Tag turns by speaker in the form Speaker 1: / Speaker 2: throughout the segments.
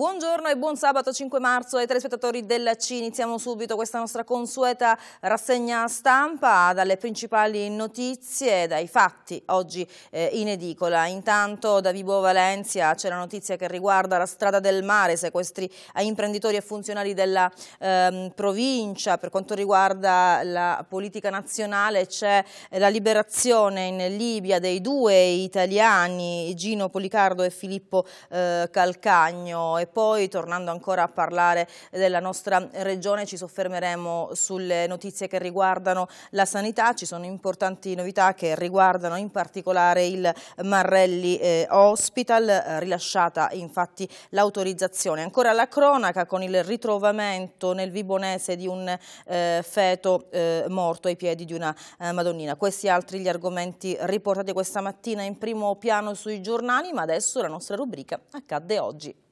Speaker 1: Buongiorno e buon sabato 5 marzo ai telespettatori della C. Iniziamo subito questa nostra consueta rassegna stampa dalle principali notizie, dai fatti oggi eh, in edicola. Intanto da Vibo Valencia c'è la notizia che riguarda la strada del mare, sequestri a imprenditori e funzionari della eh, provincia. Per quanto riguarda la politica nazionale c'è la liberazione in Libia dei due italiani Gino Policardo e Filippo eh, Calcagno e poi, tornando ancora a parlare della nostra regione, ci soffermeremo sulle notizie che riguardano la sanità. Ci sono importanti novità che riguardano in particolare il Marrelli eh, Hospital, rilasciata infatti l'autorizzazione. Ancora la cronaca con il ritrovamento nel Vibonese di un eh, feto eh, morto ai piedi di una Madonnina. Questi altri gli argomenti riportati questa mattina in primo piano sui giornali, ma adesso la nostra rubrica accadde oggi.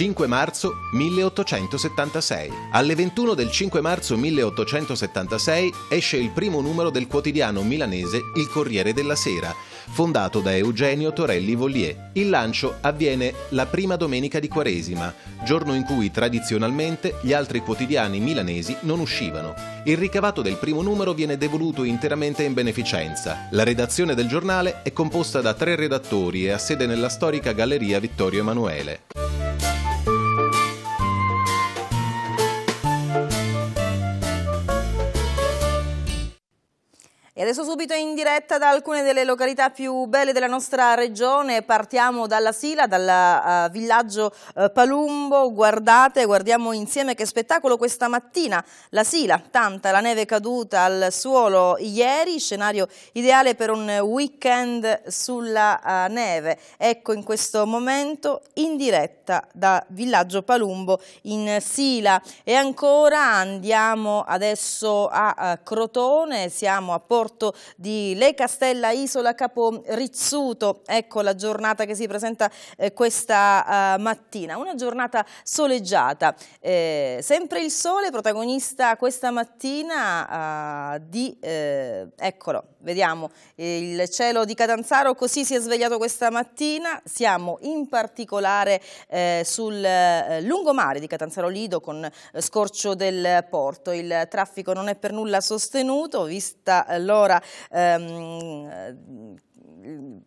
Speaker 2: 5 marzo 1876. Alle 21 del 5 marzo 1876 esce il primo numero del quotidiano milanese Il Corriere della Sera, fondato da Eugenio Torelli Vollier. Il lancio avviene la prima domenica di Quaresima, giorno in cui tradizionalmente gli altri quotidiani milanesi non uscivano. Il ricavato del primo numero viene devoluto interamente in beneficenza. La redazione del giornale è composta da tre redattori e ha sede nella storica Galleria Vittorio Emanuele.
Speaker 1: Adesso subito in diretta da alcune delle località più belle della nostra regione, partiamo dalla Sila, dal uh, villaggio uh, Palumbo, guardate, guardiamo insieme che spettacolo questa mattina, la Sila, tanta la neve caduta al suolo ieri, scenario ideale per un weekend sulla uh, neve, ecco in questo momento in diretta da villaggio Palumbo in Sila e ancora andiamo adesso a Crotone, siamo a Porto porto di Le Castella Isola Capo Rizzuto. Ecco la giornata che si presenta eh, questa uh, mattina, una giornata soleggiata. Eh, sempre il sole protagonista questa mattina uh, di... Eh, eccolo Vediamo, eh, il cielo di Catanzaro così si è svegliato questa mattina, siamo in particolare eh, sul eh, lungomare di Catanzaro Lido con eh, scorcio del porto, il traffico non è per nulla sostenuto, vista eh, l'ora ehm,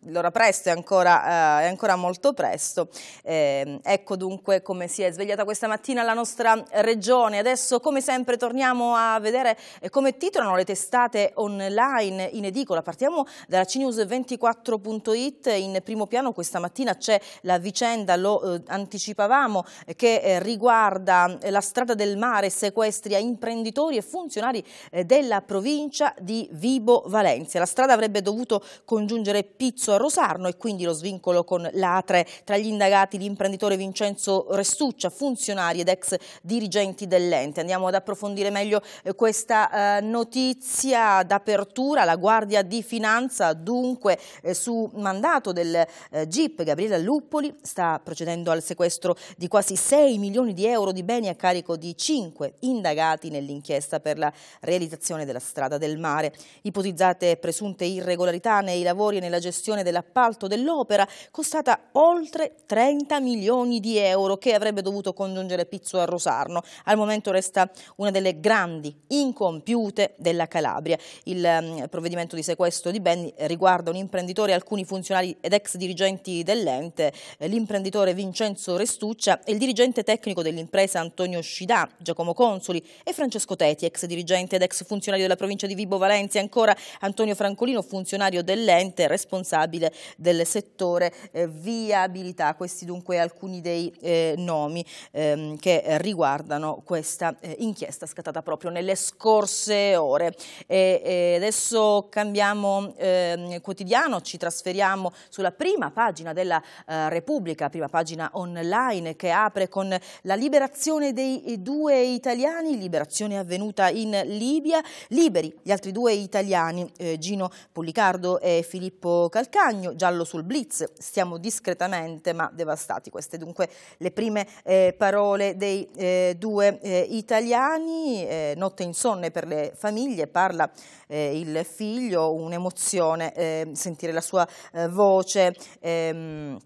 Speaker 1: l'ora presto è ancora, eh, è ancora, molto presto. Eh, ecco dunque come si è svegliata questa mattina la nostra regione. Adesso come sempre torniamo a vedere eh, come titolano le testate online in edicola. Partiamo dalla cnews24.it. In primo piano questa mattina c'è la vicenda, lo eh, anticipavamo, che eh, riguarda eh, la strada del mare, sequestri a imprenditori e funzionari della provincia di Vibo Valencia. La strada avrebbe dovuto congiungere Pizzo a Rosarno e quindi lo svincolo con l'Atre tra gli indagati l'imprenditore Vincenzo Restuccia, funzionari ed ex dirigenti dell'ente. Andiamo ad approfondire meglio eh, questa eh, notizia d'apertura. La Guardia di Finanza dunque eh, su mandato del GIP Gabriele Luppoli sta procedendo al sequestro di quasi 6 milioni di euro di beni a carico di 5 indagati nell'inchiesta per la realizzazione della strada del mare. Ipotizzate presunte irregolarità nei lavori e nella nella gestione dell'appalto dell'opera, costata oltre 30 milioni di euro che avrebbe dovuto congiungere Pizzo a Rosarno. Al momento resta una delle grandi incompiute della Calabria. Il mm, provvedimento di sequestro di beni riguarda un imprenditore alcuni funzionari ed ex dirigenti dell'ente, eh, l'imprenditore Vincenzo Restuccia e il dirigente tecnico dell'impresa Antonio Scidà, Giacomo Consoli e Francesco Teti, ex dirigente ed ex funzionario della provincia di Vibo Valencia, ancora Antonio Francolino, funzionario dell'ente, responsabile responsabile del settore eh, viabilità. Questi dunque alcuni dei eh, nomi ehm, che riguardano questa eh, inchiesta scattata proprio nelle scorse ore. E, e adesso cambiamo ehm, quotidiano, ci trasferiamo sulla prima pagina della eh, Repubblica, prima pagina online che apre con la liberazione dei due italiani, liberazione avvenuta in Libia, liberi gli altri due italiani eh, Gino Pollicardo e Filippo Calcagno, giallo sul blitz, stiamo discretamente ma devastati. Queste dunque le prime eh, parole dei eh, due eh, italiani, eh, notte insonne per le famiglie, parla eh, il figlio, un'emozione, eh, sentire la sua voce, ehm,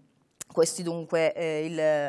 Speaker 1: questo dunque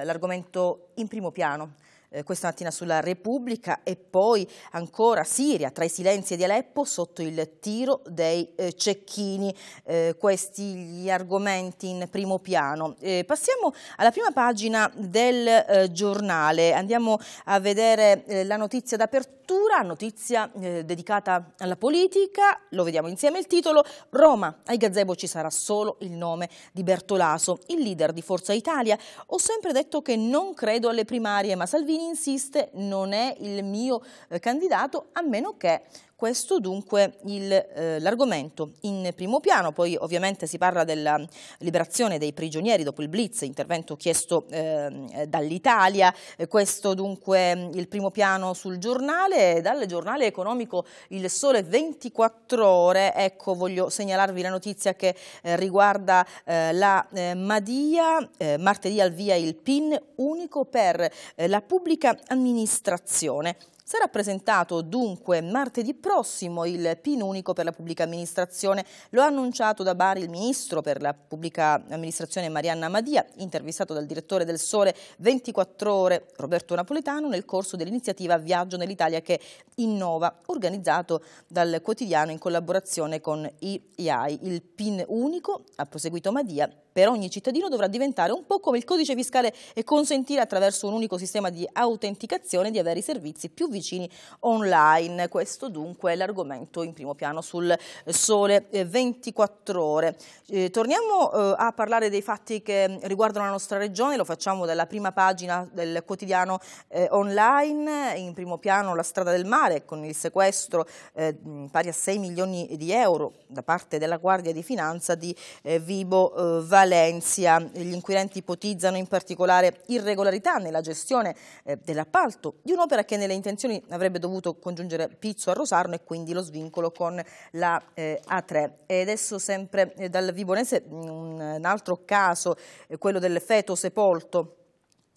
Speaker 1: l'argomento in primo piano eh, questa mattina sulla Repubblica e poi ancora Siria, tra i silenzi di Aleppo sotto il tiro dei eh, cecchini, eh, questi gli argomenti in primo piano. Eh, passiamo alla prima pagina del eh, giornale, andiamo a vedere eh, la notizia d'apertura, notizia dedicata alla politica, lo vediamo insieme il titolo, Roma, ai gazebo ci sarà solo il nome di Bertolaso, il leader di Forza Italia, ho sempre detto che non credo alle primarie ma Salvini insiste non è il mio eh, candidato a meno che questo dunque eh, l'argomento in primo piano, poi ovviamente si parla della liberazione dei prigionieri dopo il blitz, intervento chiesto ehm, dall'Italia, eh, questo dunque mm, il primo piano sul giornale, dal giornale economico Il Sole 24 Ore, ecco voglio segnalarvi la notizia che eh, riguarda la Madia, martedì al via il PIN unico per la pubblica amministrazione. Sarà presentato dunque martedì prossimo il PIN unico per la pubblica amministrazione. Lo ha annunciato da Bari il ministro per la pubblica amministrazione Marianna Madia, intervistato dal direttore del Sole 24 Ore Roberto Napoletano nel corso dell'iniziativa Viaggio nell'Italia che innova, organizzato dal quotidiano in collaborazione con IAI. Il PIN unico, ha proseguito Madia, per ogni cittadino dovrà diventare un po' come il codice fiscale e consentire attraverso un unico sistema di autenticazione di avere i servizi più vicini online. Questo dunque è l'argomento in primo piano sul eh, sole 24 eh, ore. Eh, torniamo eh, a parlare dei fatti che mm, riguardano la nostra regione, lo facciamo dalla prima pagina del quotidiano eh, online, in primo piano la strada del mare con il sequestro eh, mm, pari a 6 milioni di euro da parte della Guardia di Finanza di Vibo eh, Valencia. Gli inquirenti ipotizzano in particolare irregolarità nella gestione eh, dell'appalto di un'opera che nelle intenzioni avrebbe dovuto congiungere Pizzo a Rosarno e quindi lo svincolo con la eh, A3. E adesso sempre eh, dal Vibonese un, un altro caso, eh, quello del feto sepolto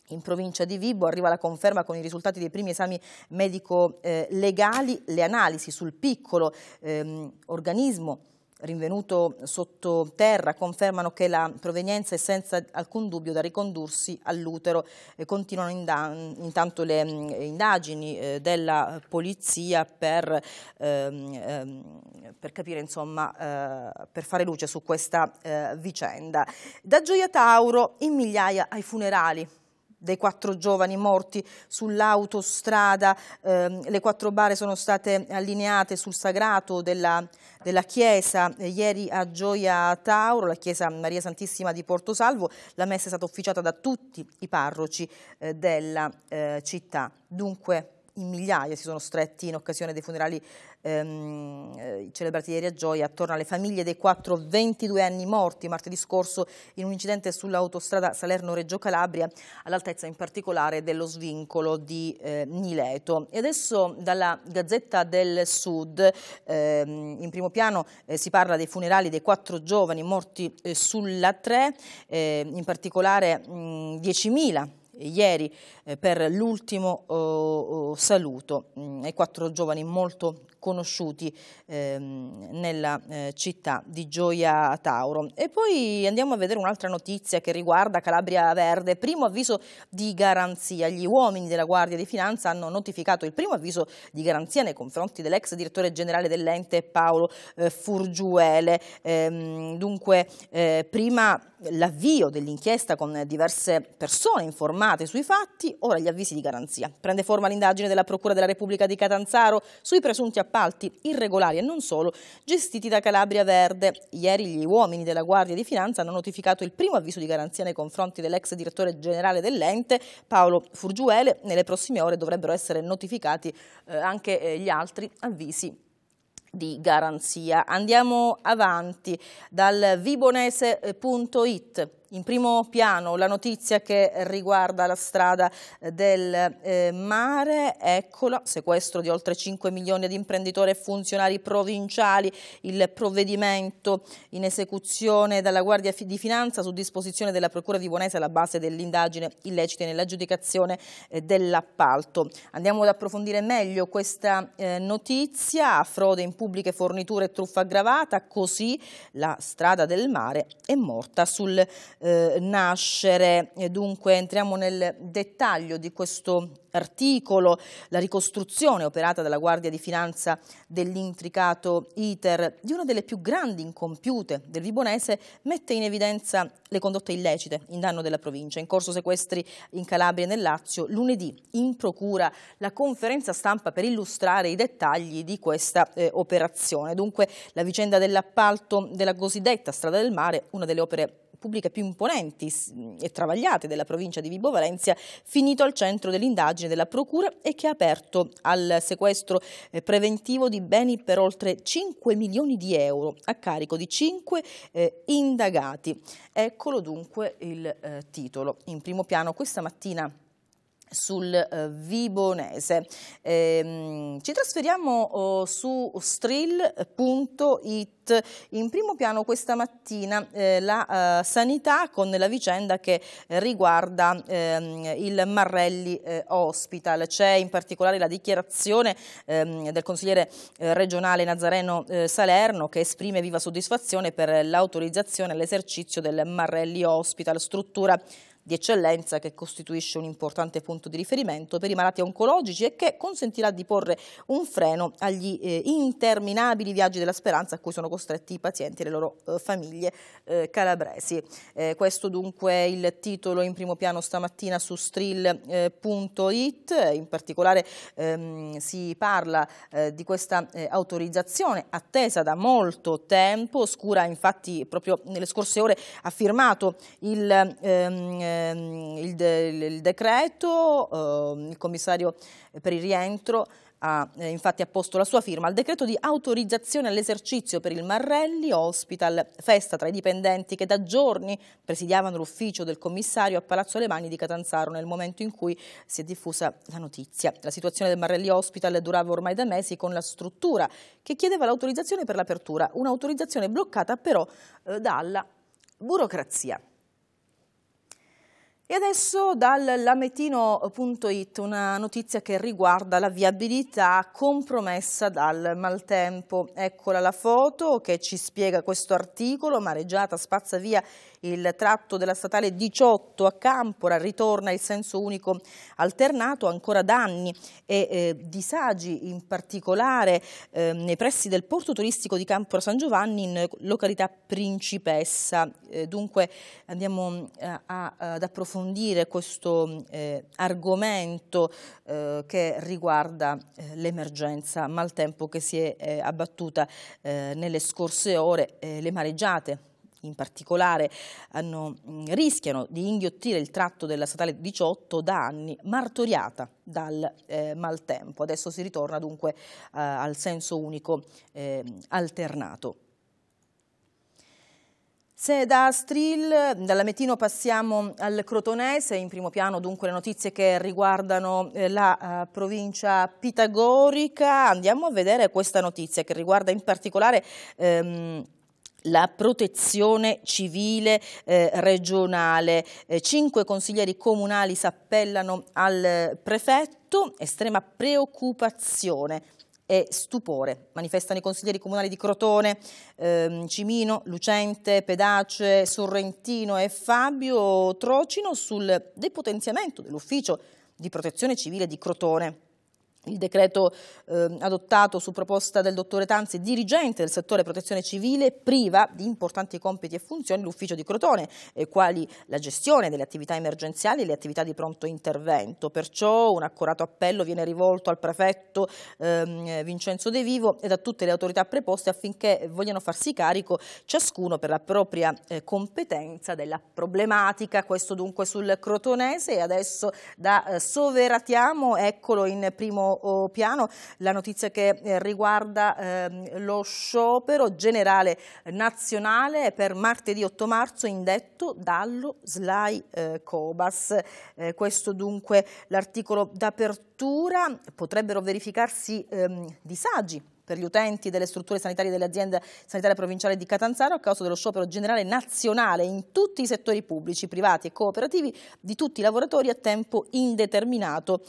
Speaker 1: in provincia di Vibo arriva la conferma con i risultati dei primi esami medico-legali, eh, le analisi sul piccolo ehm, organismo rinvenuto sotto terra confermano che la provenienza è senza alcun dubbio da ricondursi all'utero. continuano intanto le mm, indagini eh, della polizia per, ehm, ehm, per capire, insomma, eh, per fare luce su questa eh, vicenda. Da Gioia Tauro in migliaia ai funerali dei quattro giovani morti sull'autostrada, eh, le quattro bare sono state allineate sul sagrato della, della chiesa eh, ieri a Gioia Tauro, la chiesa Maria Santissima di Porto Salvo, la messa è stata officiata da tutti i parroci eh, della eh, città. Dunque in migliaia si sono stretti in occasione dei funerali ehm, eh, celebrati ieri a Gioia attorno alle famiglie dei quattro 22 anni morti martedì scorso in un incidente sull'autostrada Salerno-Reggio Calabria all'altezza in particolare dello svincolo di eh, Nileto. E adesso dalla Gazzetta del Sud ehm, in primo piano eh, si parla dei funerali dei quattro giovani morti eh, sulla 3, eh, in particolare 10.000 mm, ieri eh, per l'ultimo oh, oh, saluto. ai mm, quattro giovani molto conosciuti ehm, nella eh, città di Gioia Tauro. E poi andiamo a vedere un'altra notizia che riguarda Calabria Verde, primo avviso di garanzia. Gli uomini della Guardia di Finanza hanno notificato il primo avviso di garanzia nei confronti dell'ex direttore generale dell'ente Paolo eh, Furgiuele. Ehm, dunque, eh, prima l'avvio dell'inchiesta con diverse persone informate sui fatti, ora gli avvisi di garanzia. Prende forma l'indagine della Procura della Repubblica di Catanzaro sui presunti appunti appalti irregolari e non solo, gestiti da Calabria Verde. Ieri gli uomini della Guardia di Finanza hanno notificato il primo avviso di garanzia nei confronti dell'ex direttore generale dell'ente, Paolo Furgiuele. Nelle prossime ore dovrebbero essere notificati eh, anche eh, gli altri avvisi di garanzia. Andiamo avanti dal vibonese.it. Eh, in primo piano la notizia che riguarda la strada eh, del eh, mare, eccola, sequestro di oltre 5 milioni di imprenditori e funzionari provinciali, il provvedimento in esecuzione dalla Guardia di Finanza su disposizione della Procura di Bonese alla base dell'indagine illecite nell'aggiudicazione eh, dell'appalto. Andiamo ad approfondire meglio questa eh, notizia, frode in pubbliche forniture e truffa aggravata, così la strada del mare è morta sul eh, eh, nascere. E dunque entriamo nel dettaglio di questo articolo, la ricostruzione operata dalla Guardia di Finanza dell'intricato ITER di una delle più grandi incompiute del Vibonese mette in evidenza le condotte illecite in danno della provincia. In corso sequestri in Calabria e nel Lazio, lunedì in procura la conferenza stampa per illustrare i dettagli di questa eh, operazione. Dunque la vicenda dell'appalto della cosiddetta strada del mare, una delle opere pubbliche più imponenti mm, e travagliate della provincia di Vibo Valencia, finito al centro dell'indagine della Procura e che ha aperto al sequestro eh, preventivo di beni per oltre 5 milioni di euro a carico di 5 eh, indagati. Eccolo dunque il eh, titolo. In primo piano questa mattina sul eh, Vibonese. Ehm, ci trasferiamo oh, su strill.it in primo piano questa mattina eh, la eh, sanità con la vicenda che riguarda ehm, il Marrelli eh, Hospital. C'è in particolare la dichiarazione ehm, del consigliere eh, regionale Nazareno eh, Salerno che esprime viva soddisfazione per l'autorizzazione all'esercizio del Marrelli Hospital, struttura di eccellenza che costituisce un importante punto di riferimento per i malati oncologici e che consentirà di porre un freno agli eh, interminabili viaggi della speranza a cui sono costretti i pazienti e le loro eh, famiglie eh, calabresi. Eh, questo dunque è il titolo in primo piano stamattina su strill.it, in particolare ehm, si parla eh, di questa eh, autorizzazione attesa da molto tempo, Scura infatti proprio nelle scorse ore ha firmato il ehm, Ehm, il, de il, decreto, ehm, il commissario per il rientro ha eh, infatti ha posto la sua firma al decreto di autorizzazione all'esercizio per il Marrelli Hospital, festa tra i dipendenti che da giorni presidiavano l'ufficio del commissario a Palazzo Alemani di Catanzaro nel momento in cui si è diffusa la notizia. La situazione del Marrelli Hospital durava ormai da mesi con la struttura che chiedeva l'autorizzazione per l'apertura, un'autorizzazione bloccata però eh, dalla burocrazia. E adesso dal lametino.it una notizia che riguarda la viabilità compromessa dal maltempo. Eccola la foto che ci spiega questo articolo, mareggiata, spazza via il tratto della statale 18 a Campora ritorna il senso unico alternato, ancora danni e eh, disagi in particolare eh, nei pressi del porto turistico di Campora San Giovanni in località Principessa. Eh, dunque andiamo eh, a, ad approfondire questo eh, argomento eh, che riguarda l'emergenza maltempo che si è abbattuta nelle scorse ore, le mareggiate in particolare hanno, mm, rischiano di inghiottire il tratto della statale 18 da anni martoriata dal eh, maltempo. Adesso si ritorna dunque eh, al senso unico eh, alternato. Se da Astril, dall'Ametino passiamo al Crotonese, in primo piano dunque le notizie che riguardano eh, la eh, provincia pitagorica, andiamo a vedere questa notizia che riguarda in particolare... Um, la protezione civile eh, regionale. Eh, cinque consiglieri comunali si appellano al prefetto, estrema preoccupazione e stupore. Manifestano i consiglieri comunali di Crotone, ehm, Cimino, Lucente, Pedace, Sorrentino e Fabio Trocino sul depotenziamento dell'ufficio di protezione civile di Crotone il decreto eh, adottato su proposta del dottore Tanzi, dirigente del settore protezione civile, priva di importanti compiti e funzioni l'ufficio di Crotone, eh, quali la gestione delle attività emergenziali e le attività di pronto intervento. Perciò un accorato appello viene rivolto al prefetto eh, Vincenzo De Vivo e a tutte le autorità preposte affinché vogliano farsi carico ciascuno per la propria eh, competenza della problematica. Questo dunque sul crotonese e adesso da eh, Soveratiamo, eccolo in primo piano la notizia che eh, riguarda ehm, lo sciopero generale nazionale per martedì 8 marzo indetto dallo SLAI eh, Cobas. Eh, questo dunque l'articolo d'apertura. Potrebbero verificarsi ehm, disagi per gli utenti delle strutture sanitarie dell'azienda sanitaria provinciale di Catanzaro a causa dello sciopero generale nazionale in tutti i settori pubblici, privati e cooperativi di tutti i lavoratori a tempo indeterminato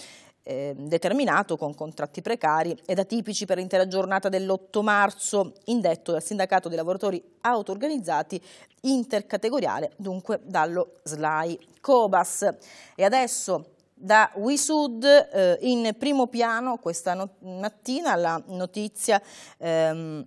Speaker 1: Ehm, determinato con contratti precari ed atipici per l'intera giornata dell'8 marzo, indetto dal sindacato dei lavoratori auto-organizzati intercategoriale, dunque dallo SLAI Cobas. E adesso da WISUD eh, in primo piano questa no mattina la notizia ehm,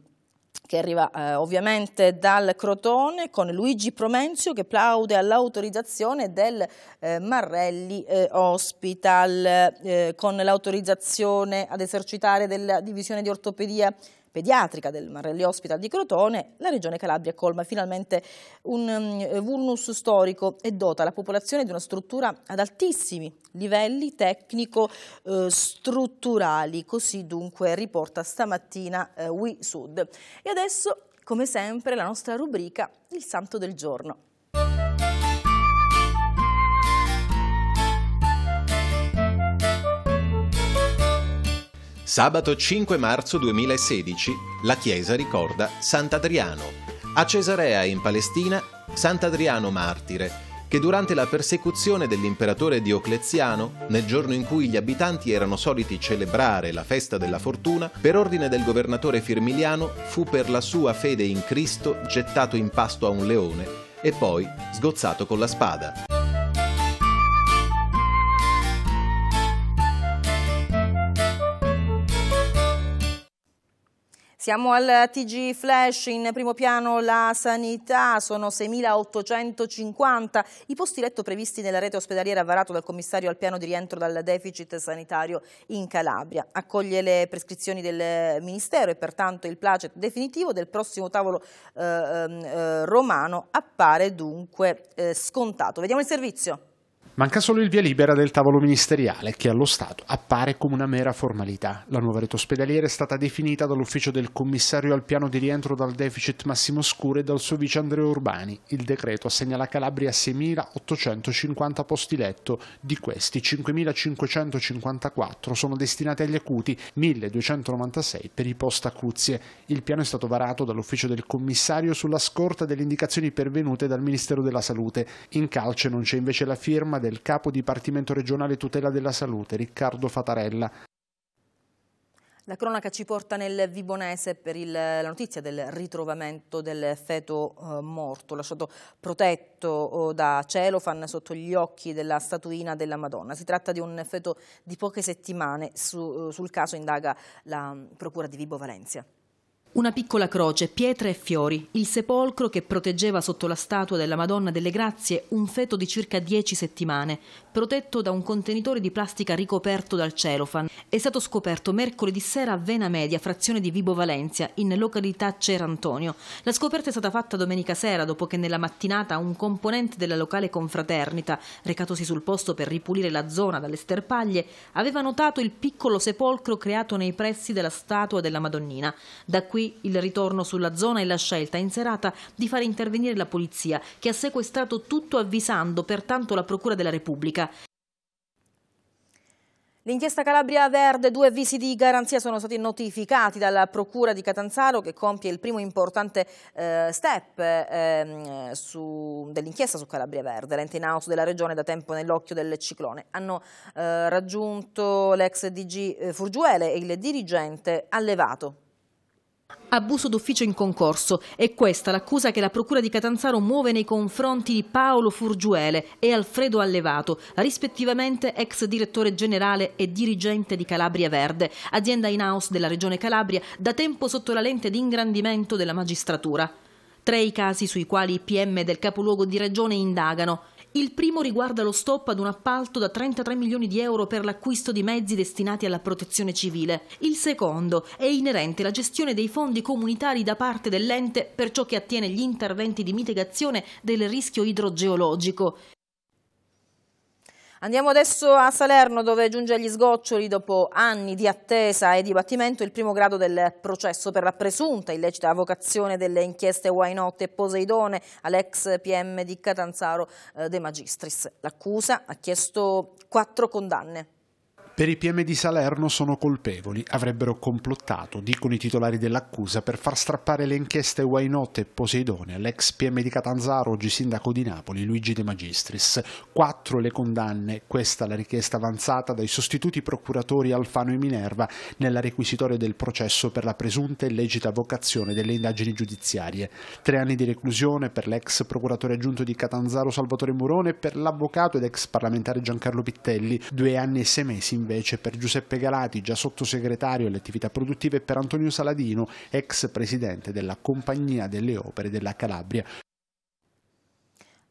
Speaker 1: che arriva eh, ovviamente dal Crotone con Luigi Promenzio che plaude all'autorizzazione del eh, Marrelli eh, Hospital eh, con l'autorizzazione ad esercitare della divisione di ortopedia pediatrica del Marelli Hospital di Crotone, la Regione Calabria colma finalmente un eh, vulnus storico e dota la popolazione di una struttura ad altissimi livelli tecnico-strutturali, eh, così dunque riporta stamattina eh, Sud. E adesso, come sempre, la nostra rubrica Il Santo del Giorno.
Speaker 2: Sabato 5 marzo 2016 la Chiesa ricorda Sant'Adriano. A Cesarea in Palestina, Sant'Adriano martire, che durante la persecuzione dell'imperatore Diocleziano, nel giorno in cui gli abitanti erano soliti celebrare la festa della fortuna, per ordine del governatore Firmiliano fu per la sua fede in Cristo gettato in pasto a un leone e poi sgozzato con la spada.
Speaker 1: Siamo al TG Flash, in primo piano la sanità, sono 6.850 i posti letto previsti nella rete ospedaliera varato dal commissario al piano di rientro dal deficit sanitario in Calabria. Accoglie le prescrizioni del Ministero e pertanto il placet definitivo del prossimo tavolo eh, ehm, eh, romano appare dunque eh, scontato. Vediamo il servizio.
Speaker 3: Manca solo il via libera del tavolo ministeriale, che allo Stato appare come una mera formalità. La nuova rete ospedaliera è stata definita dall'ufficio del commissario al piano di rientro dal deficit Massimo Scure e dal suo vice Andrea Urbani. Il decreto assegna alla Calabria 6.850 posti letto, di questi 5.554 sono destinati agli acuti, 1.296 per i post-acuzie. Il piano è stato varato dall'ufficio del commissario sulla scorta delle indicazioni pervenute dal Ministero della Salute. In calce non c'è invece la firma del del capo Dipartimento regionale tutela della salute, Riccardo Fatarella.
Speaker 1: La cronaca ci porta nel Vibonese per il, la notizia del ritrovamento del feto eh, morto, lasciato protetto oh, da celofan sotto gli occhi della statuina della Madonna. Si tratta di un feto di poche settimane, su, eh, sul caso indaga la mm, Procura di Vibo Valencia. Una piccola croce, pietre e fiori, il sepolcro che proteggeva sotto la statua della Madonna delle Grazie un feto di circa 10 settimane, protetto da un contenitore di plastica ricoperto dal celofan. È stato scoperto mercoledì sera a Vena Media, frazione di Vibo Valencia, in località Cerantonio. La scoperta è stata fatta domenica sera, dopo che nella mattinata un componente della locale confraternita, recatosi sul posto per ripulire la zona dalle sterpaglie, aveva notato il piccolo sepolcro creato nei pressi della statua della Madonnina. Da qui il ritorno sulla zona e la scelta in serata di far intervenire la polizia, che ha sequestrato tutto avvisando pertanto la Procura della Repubblica. L'inchiesta Calabria Verde, due visi di garanzia sono stati notificati dalla Procura di Catanzaro che compie il primo importante eh, step eh, dell'inchiesta su Calabria Verde. L'ente in house della regione da tempo nell'occhio del ciclone. Hanno eh, raggiunto l'ex DG eh, Furgiuele e il dirigente allevato. Abuso d'ufficio in concorso. È questa l'accusa che la Procura di Catanzaro muove nei confronti di Paolo Furgiuele e Alfredo Allevato, rispettivamente ex direttore generale e dirigente di Calabria Verde, azienda in house della Regione Calabria, da tempo sotto la lente di ingrandimento della magistratura. Tre i casi sui quali i PM del capoluogo di Regione indagano. Il primo riguarda lo stop ad un appalto da 33 milioni di euro per l'acquisto di mezzi destinati alla protezione civile. Il secondo è inerente la gestione dei fondi comunitari da parte dell'ente per ciò che attiene gli interventi di mitigazione del rischio idrogeologico. Andiamo adesso a Salerno dove giunge agli sgoccioli dopo anni di attesa e dibattimento il primo grado del processo per la presunta illecita vocazione delle inchieste Wainot e Poseidone all'ex PM di Catanzaro eh, De Magistris. L'accusa ha chiesto quattro condanne.
Speaker 3: Per i PM di Salerno sono colpevoli, avrebbero complottato, dicono i titolari dell'accusa, per far strappare le inchieste Wainot e Poseidone all'ex PM di Catanzaro, oggi sindaco di Napoli, Luigi De Magistris. Quattro le condanne, questa la richiesta avanzata dai sostituti procuratori Alfano e Minerva nella requisitoria del processo per la presunta e illecita vocazione delle indagini giudiziarie. Tre anni di reclusione per l'ex procuratore aggiunto di Catanzaro Salvatore Murone e per l'avvocato ed ex parlamentare Giancarlo Pittelli, due anni e sei mesi in invece per Giuseppe Galati, già sottosegretario alle attività produttive, e per Antonio Saladino, ex presidente della Compagnia delle Opere della Calabria.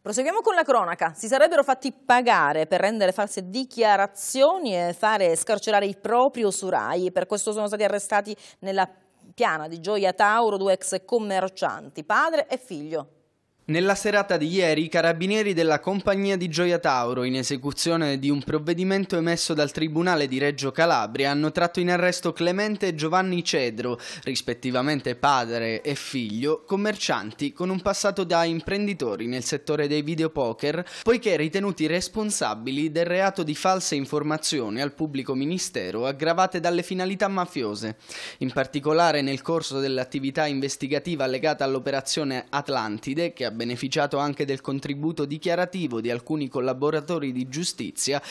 Speaker 1: Proseguiamo con la cronaca. Si sarebbero fatti pagare per rendere false dichiarazioni e fare scarcerare i propri usurai. Per questo sono stati arrestati nella piana di Gioia Tauro due ex commercianti, padre e figlio.
Speaker 3: Nella serata di ieri i
Speaker 1: carabinieri della compagnia di Gioia Tauro, in esecuzione di un provvedimento emesso dal Tribunale di Reggio Calabria, hanno tratto in arresto Clemente e Giovanni Cedro, rispettivamente padre e figlio, commercianti con un passato da imprenditori nel settore dei videopoker, poiché ritenuti responsabili del reato di false informazioni al pubblico ministero aggravate dalle finalità mafiose. In particolare nel corso dell'attività investigativa legata all'operazione Atlantide, che ha beneficiato anche del contributo dichiarativo di alcuni collaboratori di giustizia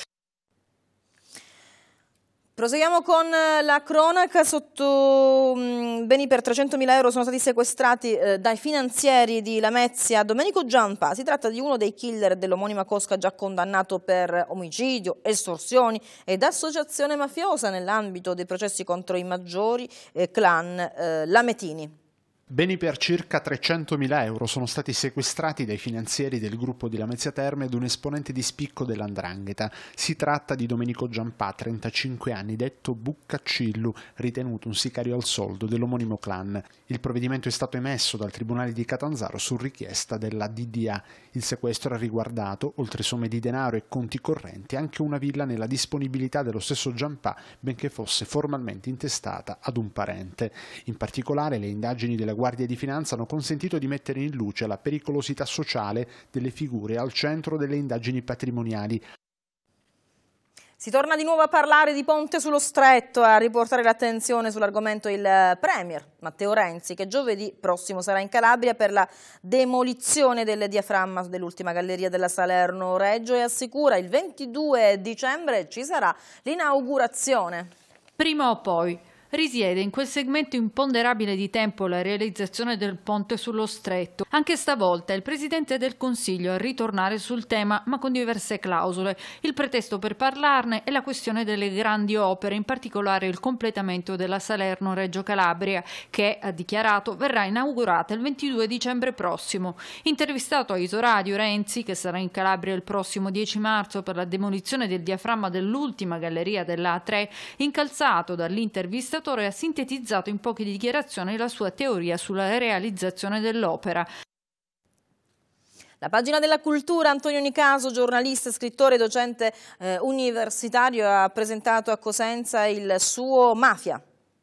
Speaker 1: Proseguiamo con eh, la cronaca, sotto mm, beni per 300.000 euro sono stati sequestrati eh, dai finanzieri di Lamezia Domenico Giampa, si tratta di uno dei killer dell'omonima Cosca già condannato per omicidio, estorsioni ed associazione mafiosa nell'ambito dei processi contro i maggiori eh, clan eh, lametini.
Speaker 3: Beni per circa 300.000 euro sono stati sequestrati dai finanzieri del gruppo di Lamezia Terme ed un esponente di spicco dell'Andrangheta. Si tratta di Domenico Giampà, 35 anni, detto Buccacillu, ritenuto un sicario al soldo dell'omonimo clan. Il provvedimento è stato emesso dal Tribunale di Catanzaro su richiesta della DDA. Il sequestro ha riguardato, oltre somme di denaro e conti correnti, anche una villa nella disponibilità dello stesso Giampà, benché fosse formalmente intestata ad un parente. In particolare le indagini della Guardia di Finanza hanno consentito di mettere in luce la pericolosità sociale delle figure al centro delle indagini patrimoniali,
Speaker 1: si torna di nuovo a parlare di ponte sullo stretto, a riportare l'attenzione sull'argomento il eh, Premier Matteo Renzi, che giovedì prossimo sarà in Calabria per la demolizione del diaframma dell'ultima galleria della Salerno Reggio e assicura il 22 dicembre ci sarà l'inaugurazione. Prima o poi risiede in quel segmento imponderabile di tempo la realizzazione del ponte sullo stretto. Anche stavolta il Presidente del Consiglio a ritornare sul tema ma con diverse clausole. Il pretesto per parlarne è la questione delle grandi opere, in particolare il completamento della Salerno-Reggio Calabria che, ha dichiarato, verrà inaugurata il 22 dicembre prossimo. Intervistato a Isoradio Renzi, che sarà in Calabria il prossimo 10 marzo per la demolizione del diaframma dell'ultima galleria della 3 incalzato dall'intervista ricercatore ha sintetizzato in poche dichiarazioni la sua teoria sulla realizzazione dell'opera. La pagina della cultura, Antonio Nicaso, giornalista, scrittore, docente eh, universitario, ha presentato a Cosenza il suo Mafia,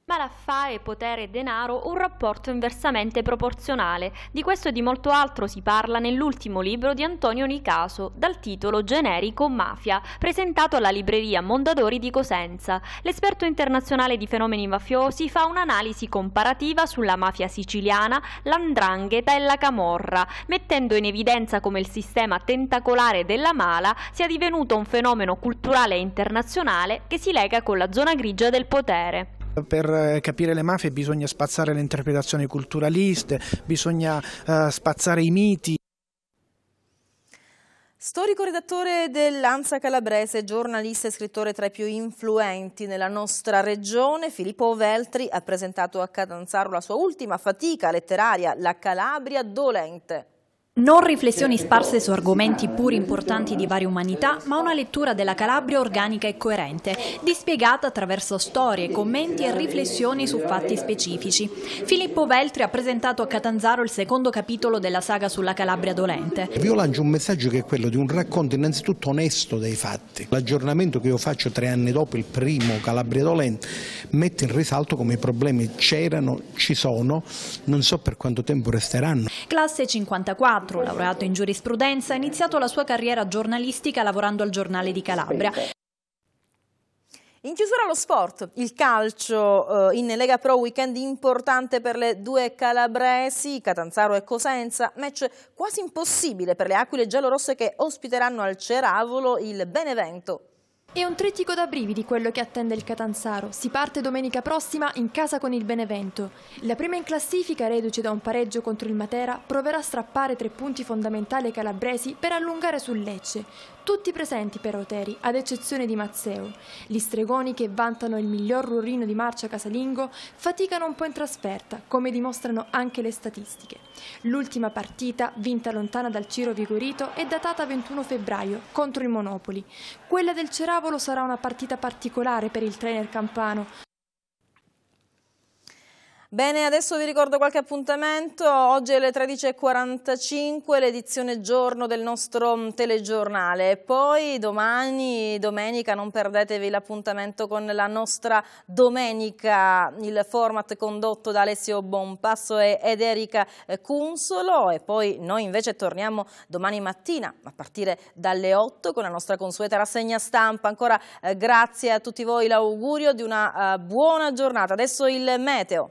Speaker 3: ma l'affare potere e denaro un rapporto inversamente proporzionale. Di questo e di molto altro si parla nell'ultimo libro di Antonio Nicaso, dal titolo generico Mafia, presentato alla libreria Mondadori di Cosenza. L'esperto internazionale di fenomeni mafiosi fa un'analisi comparativa sulla mafia siciliana, l'andrangheta e la camorra, mettendo in evidenza come il sistema tentacolare della mala sia divenuto un fenomeno culturale e internazionale che si lega con la zona grigia del potere. Per eh, capire le mafie bisogna spazzare le interpretazioni culturaliste, bisogna uh, spazzare i miti.
Speaker 1: Storico redattore dell'Anza Calabrese, giornalista e scrittore tra i più influenti nella nostra regione, Filippo Veltri ha presentato a Catanzaro la sua ultima fatica letteraria, La Calabria dolente.
Speaker 3: Non riflessioni sparse su argomenti pur importanti di varie umanità, ma una lettura della Calabria organica e coerente, dispiegata attraverso storie, commenti e riflessioni su fatti specifici. Filippo Veltri ha presentato a Catanzaro il secondo capitolo della saga sulla Calabria dolente. Vi
Speaker 2: lancio un messaggio che è quello di un racconto innanzitutto onesto dei fatti. L'aggiornamento che io faccio tre anni dopo il primo Calabria dolente mette in risalto come i problemi c'erano, ci sono, non so per quanto tempo resteranno.
Speaker 1: Classe 54 1984, laureato in giurisprudenza, ha iniziato la sua carriera giornalistica lavorando al giornale di Calabria. In chiusura lo sport, il calcio eh, in Lega Pro weekend importante per le due calabresi, Catanzaro e Cosenza, match quasi impossibile per le aquile giallorosse che ospiteranno al Ceravolo il Benevento. È un trittico da brividi
Speaker 3: quello che attende il Catanzaro. Si parte domenica prossima in casa con il Benevento. La prima in classifica, reduce da un pareggio contro il Matera, proverà a strappare tre punti fondamentali ai calabresi
Speaker 1: per allungare sul Lecce. Tutti presenti per Oteri, ad eccezione di Mazzeo. Gli stregoni che vantano il miglior ruolino di marcia casalingo faticano un po' in trasferta, come dimostrano anche le statistiche. L'ultima partita, vinta lontana dal Ciro Vigorito, è datata 21 febbraio contro il Monopoli. Quella del Ceravolo sarà una partita particolare per il trainer campano. Bene, adesso vi ricordo qualche appuntamento. Oggi alle 13.45 l'edizione giorno del nostro mm, telegiornale. Poi domani, domenica, non perdetevi l'appuntamento con la nostra domenica, il format condotto da Alessio Bonpasso ed Erika eh, Cunsolo. E poi noi invece torniamo domani mattina a partire dalle 8 con la nostra consueta rassegna stampa. Ancora eh, grazie a tutti voi l'augurio di una eh, buona giornata. Adesso il meteo.